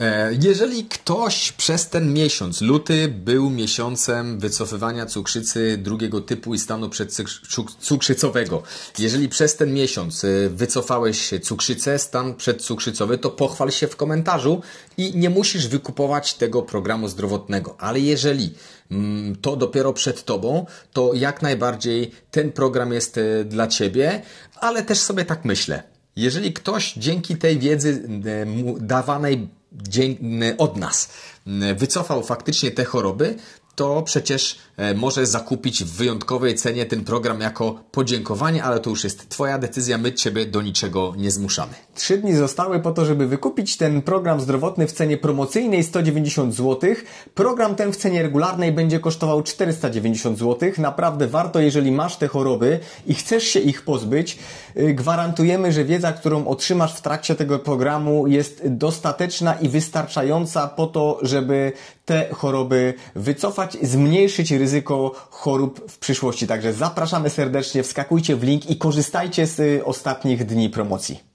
E, jeżeli ktoś przez ten miesiąc, luty był miesiącem wycofywania cukrzycy drugiego typu i stanu przedcukrzycowego, jeżeli przez ten miesiąc e, wycofałeś cukrzycę, stan przedcukrzycowy, to pochwal się w komentarzu i nie musisz wykupować tego programu zdrowotnego. Ale jeżeli mm, to dopiero przed Tobą, to jak najbardziej ten program jest e, dla Ciebie, ale też sobie tak myślę. Jeżeli ktoś dzięki tej wiedzy dawanej od nas wycofał faktycznie te choroby, to przecież e, może zakupić w wyjątkowej cenie ten program jako podziękowanie, ale to już jest Twoja decyzja, my Ciebie do niczego nie zmuszamy. Trzy dni zostały po to, żeby wykupić ten program zdrowotny w cenie promocyjnej 190 zł. Program ten w cenie regularnej będzie kosztował 490 zł. Naprawdę warto, jeżeli masz te choroby i chcesz się ich pozbyć. Y, gwarantujemy, że wiedza, którą otrzymasz w trakcie tego programu jest dostateczna i wystarczająca po to, żeby te choroby wycofać zmniejszać, zmniejszyć ryzyko chorób w przyszłości. Także zapraszamy serdecznie, wskakujcie w link i korzystajcie z y, ostatnich dni promocji.